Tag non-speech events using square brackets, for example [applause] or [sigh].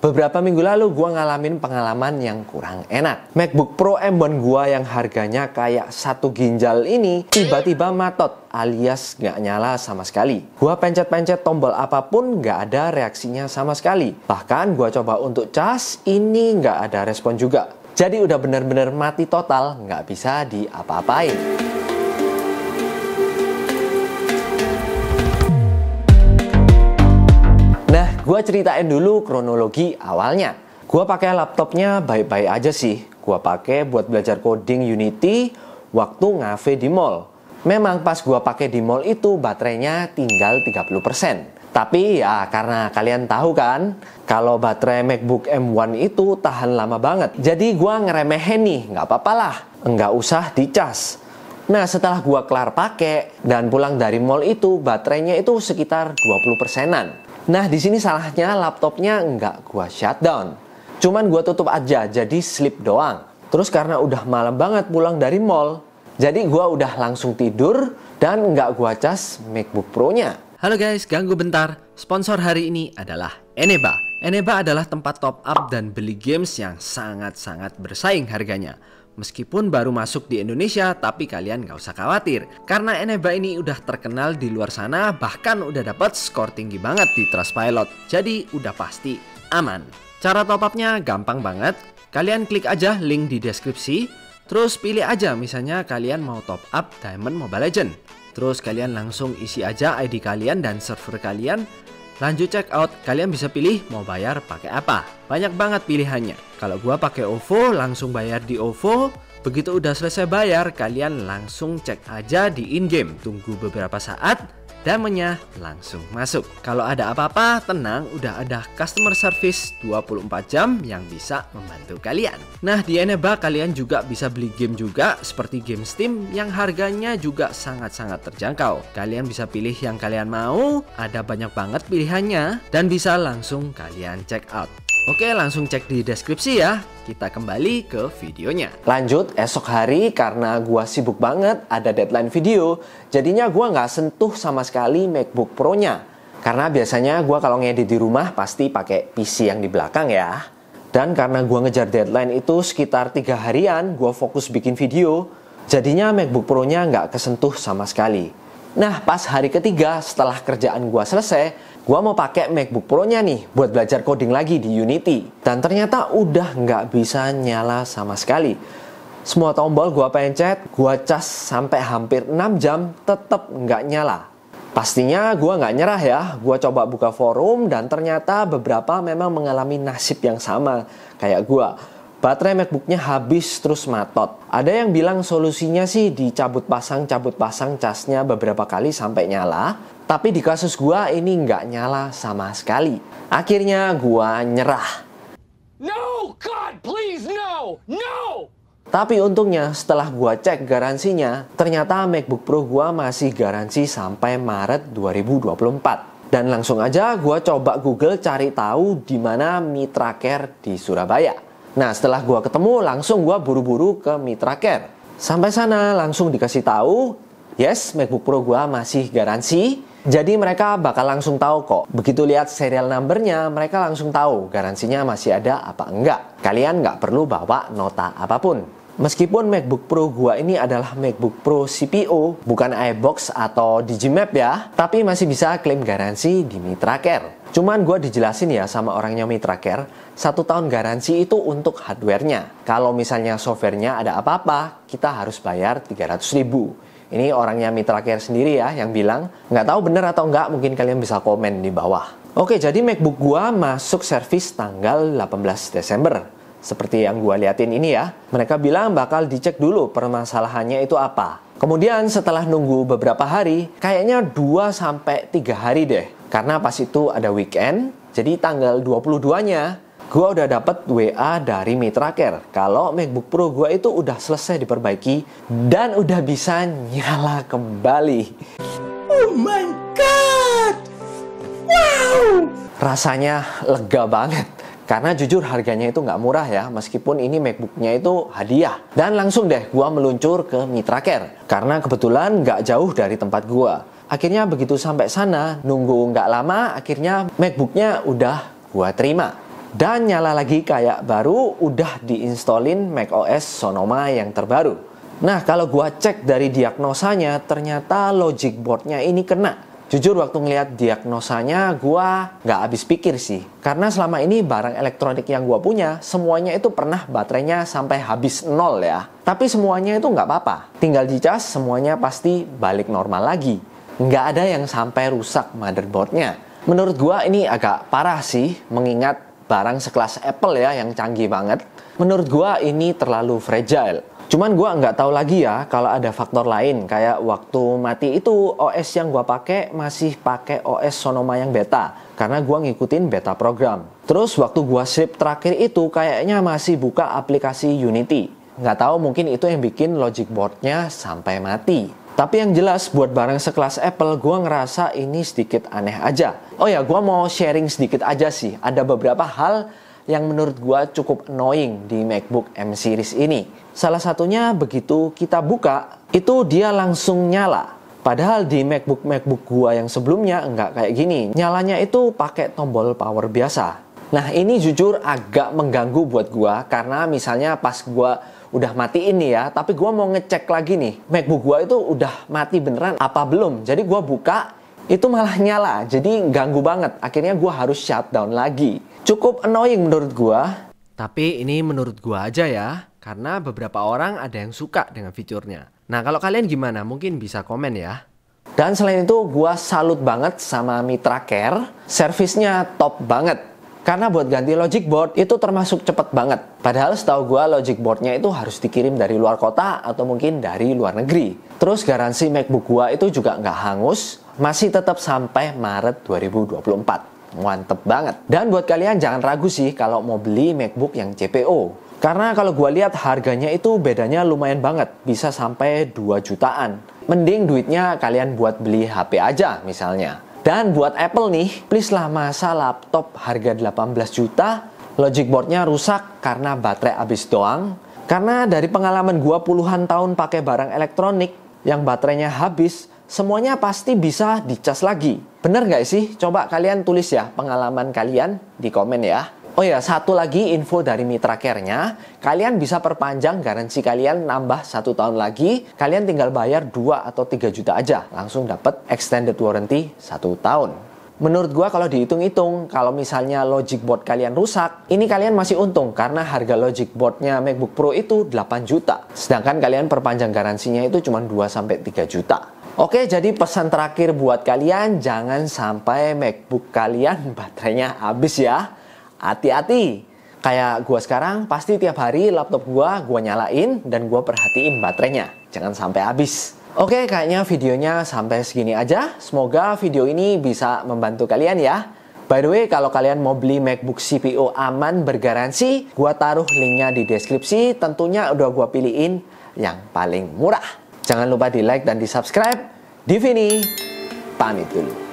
Beberapa minggu lalu gue ngalamin pengalaman yang kurang enak. MacBook Pro M1 gue yang harganya kayak satu ginjal ini tiba-tiba matot alias nggak nyala sama sekali. Gue pencet-pencet tombol apapun nggak ada reaksinya sama sekali. Bahkan gue coba untuk cas ini nggak ada respon juga. Jadi udah bener-bener mati total, nggak bisa diapa-apain. Gua ceritain dulu kronologi awalnya. Gua pakai laptopnya baik-baik aja sih. Gua pakai buat belajar coding Unity waktu ngafe di mall. Memang pas gua pakai di mall itu baterainya tinggal 30%. Tapi ya karena kalian tahu kan, kalau baterai MacBook M1 itu tahan lama banget. Jadi gua ngeremehin nih, nggak apa-apalah, nggak usah dicas. Nah setelah gua kelar pakai dan pulang dari mall itu baterainya itu sekitar 20 persenan. Nah, di sini salahnya laptopnya nggak gua shutdown. Cuman gua tutup aja, jadi sleep doang. Terus karena udah malam banget pulang dari mall, jadi gua udah langsung tidur dan nggak gua cas MacBook Pro-nya. Halo guys, ganggu bentar. Sponsor hari ini adalah Eneba. Eneba adalah tempat top up dan beli games yang sangat-sangat bersaing harganya. Meskipun baru masuk di Indonesia, tapi kalian gak usah khawatir. Karena Eneba ini udah terkenal di luar sana, bahkan udah dapat skor tinggi banget di Trustpilot. Jadi udah pasti aman. Cara top upnya gampang banget. Kalian klik aja link di deskripsi, terus pilih aja misalnya kalian mau top up Diamond Mobile Legend. Terus kalian langsung isi aja ID kalian dan server kalian Lanjut check out, kalian bisa pilih mau bayar pakai apa. Banyak banget pilihannya. Kalau gua pakai OVO, langsung bayar di OVO. Begitu udah selesai bayar, kalian langsung cek aja di in-game. Tunggu beberapa saat, Damenya langsung masuk. Kalau ada apa-apa, tenang, udah ada customer service 24 jam yang bisa membantu kalian. Nah, di Eneba kalian juga bisa beli game juga seperti game Steam yang harganya juga sangat-sangat terjangkau. Kalian bisa pilih yang kalian mau, ada banyak banget pilihannya dan bisa langsung kalian check out. Oke, langsung cek di deskripsi ya. Kita kembali ke videonya. Lanjut, esok hari karena gua sibuk banget, ada deadline video, jadinya gua nggak sentuh sama sekali MacBook Pro-nya. Karena biasanya gua kalau ngedit di rumah pasti pakai PC yang di belakang ya. Dan karena gua ngejar deadline itu sekitar tiga harian, gua fokus bikin video, jadinya MacBook Pro-nya nggak kesentuh sama sekali. Nah, pas hari ketiga setelah kerjaan gua selesai, gua mau pakai MacBook Pro-nya nih buat belajar coding lagi di Unity. Dan ternyata udah nggak bisa nyala sama sekali. Semua tombol gua pencet, gua cas sampai hampir 6 jam, tetap nggak nyala. Pastinya gue nggak nyerah ya, gue coba buka forum dan ternyata beberapa memang mengalami nasib yang sama kayak gue. Baterai MacBook-nya habis terus matot. Ada yang bilang solusinya sih dicabut pasang, cabut pasang casnya beberapa kali sampai nyala. Tapi di kasus gua ini nggak nyala sama sekali. Akhirnya gua nyerah. No, God, please no, no. Tapi untungnya setelah gua cek garansinya, ternyata MacBook Pro gua masih garansi sampai Maret 2024. Dan langsung aja gua coba Google cari tahu di mana Mitra Care di Surabaya. Nah, setelah gua ketemu langsung gua buru-buru ke Mitra Care. Sampai sana langsung dikasih tahu, yes, MacBook Pro gua masih garansi, jadi mereka bakal langsung tahu kok. Begitu lihat serial numbernya, mereka langsung tahu garansinya masih ada apa enggak. Kalian nggak perlu bawa nota apapun. Meskipun MacBook Pro gua ini adalah MacBook Pro CPO, bukan iBox atau Digimap ya, tapi masih bisa klaim garansi di Mitra Care. Cuman gua dijelasin ya sama orangnya Mitra Care, satu tahun garansi itu untuk hardwarenya. Kalau misalnya softwarenya ada apa-apa, kita harus bayar 300 ribu. Ini orangnya Mitra Care sendiri ya yang bilang, nggak tahu bener atau nggak, mungkin kalian bisa komen di bawah. Oke, jadi MacBook gua masuk servis tanggal 18 Desember. Seperti yang gua liatin ini ya. Mereka bilang bakal dicek dulu permasalahannya itu apa. Kemudian setelah nunggu beberapa hari, kayaknya 2 sampai 3 hari deh. Karena pas itu ada weekend, jadi tanggal 22-nya Gua udah dapet WA dari Mitra Care. Kalau MacBook Pro gua itu udah selesai diperbaiki dan udah bisa nyala kembali. Oh my god. Wow. Rasanya lega banget. Karena jujur harganya itu nggak murah ya, meskipun ini MacBooknya itu hadiah. Dan langsung deh gua meluncur ke Mitra Care, karena kebetulan nggak jauh dari tempat gua. Akhirnya begitu sampai sana, nunggu nggak lama, akhirnya MacBooknya udah gua terima dan nyala lagi kayak baru udah diinstalin macOS Sonoma yang terbaru. Nah kalau gua cek dari diagnosanya ternyata logic boardnya ini kena. Jujur waktu ngeliat diagnosanya gua nggak habis pikir sih. Karena selama ini barang elektronik yang gua punya semuanya itu pernah baterainya sampai habis nol ya. Tapi semuanya itu nggak apa-apa. Tinggal dicas semuanya pasti balik normal lagi. Nggak ada yang sampai rusak motherboardnya. Menurut gua ini agak parah sih mengingat barang sekelas Apple ya yang canggih banget. Menurut gua ini terlalu fragile. Cuman gua nggak tahu lagi ya kalau ada faktor lain kayak waktu mati itu OS yang gua pakai masih pakai OS Sonoma yang beta karena gua ngikutin beta program. Terus waktu gua sleep terakhir itu kayaknya masih buka aplikasi Unity. Nggak tahu mungkin itu yang bikin logic boardnya sampai mati. Tapi yang jelas buat barang sekelas Apple, gue ngerasa ini sedikit aneh aja. Oh ya, gue mau sharing sedikit aja sih. Ada beberapa hal yang menurut gue cukup annoying di MacBook M series ini. Salah satunya begitu kita buka, itu dia langsung nyala. Padahal di MacBook MacBook gua yang sebelumnya nggak kayak gini. Nyalanya itu pakai tombol power biasa. Nah ini jujur agak mengganggu buat gua karena misalnya pas gua udah mati ini ya, tapi gua mau ngecek lagi nih, MacBook gua itu udah mati beneran apa belum? Jadi gua buka itu malah nyala, jadi ganggu banget. Akhirnya gua harus shutdown lagi. Cukup annoying menurut gua. Tapi ini menurut gua aja ya, karena beberapa orang ada yang suka dengan fiturnya. Nah kalau kalian gimana? Mungkin bisa komen ya. Dan selain itu, gua salut banget sama Mitra Care. Servisnya top banget karena buat ganti logic board itu termasuk cepet banget. Padahal setahu gue logic boardnya itu harus dikirim dari luar kota atau mungkin dari luar negeri. Terus garansi MacBook gue itu juga nggak hangus, masih tetap sampai Maret 2024. Mantep banget. Dan buat kalian jangan ragu sih kalau mau beli MacBook yang CPO. Karena kalau gue lihat harganya itu bedanya lumayan banget, bisa sampai 2 jutaan. Mending duitnya kalian buat beli HP aja misalnya. Dan buat Apple nih, please lah masa laptop harga 18 juta, logic boardnya rusak karena baterai habis doang. Karena dari pengalaman gua puluhan tahun pakai barang elektronik yang baterainya habis, semuanya pasti bisa dicas lagi. Bener nggak sih? Coba kalian tulis ya pengalaman kalian di komen ya. Oh ya, satu lagi info dari mitra care-nya, kalian bisa perpanjang garansi kalian nambah satu tahun lagi, kalian tinggal bayar 2 atau 3 juta aja, langsung dapat extended warranty satu tahun. Menurut gua kalau dihitung-hitung, kalau misalnya logic board kalian rusak, ini kalian masih untung karena harga logic boardnya MacBook Pro itu 8 juta. Sedangkan kalian perpanjang garansinya itu cuma 2 3 juta. Oke, jadi pesan terakhir buat kalian, jangan sampai MacBook kalian [laughs] baterainya habis ya hati-hati. Kayak gua sekarang pasti tiap hari laptop gua gua nyalain dan gua perhatiin baterainya. Jangan sampai habis. Oke, kayaknya videonya sampai segini aja. Semoga video ini bisa membantu kalian ya. By the way, kalau kalian mau beli MacBook CPU aman bergaransi, gua taruh linknya di deskripsi. Tentunya udah gua pilihin yang paling murah. Jangan lupa di like dan di subscribe. Divini, pamit dulu.